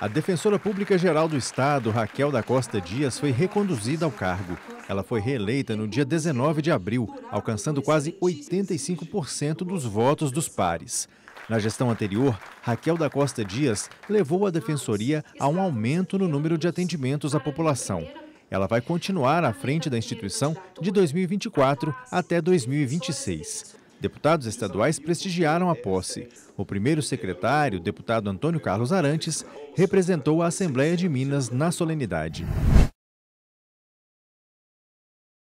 A defensora pública geral do Estado, Raquel da Costa Dias, foi reconduzida ao cargo. Ela foi reeleita no dia 19 de abril, alcançando quase 85% dos votos dos pares. Na gestão anterior, Raquel da Costa Dias levou a defensoria a um aumento no número de atendimentos à população. Ela vai continuar à frente da instituição de 2024 até 2026. Deputados estaduais prestigiaram a posse. O primeiro secretário, deputado Antônio Carlos Arantes, representou a Assembleia de Minas na solenidade.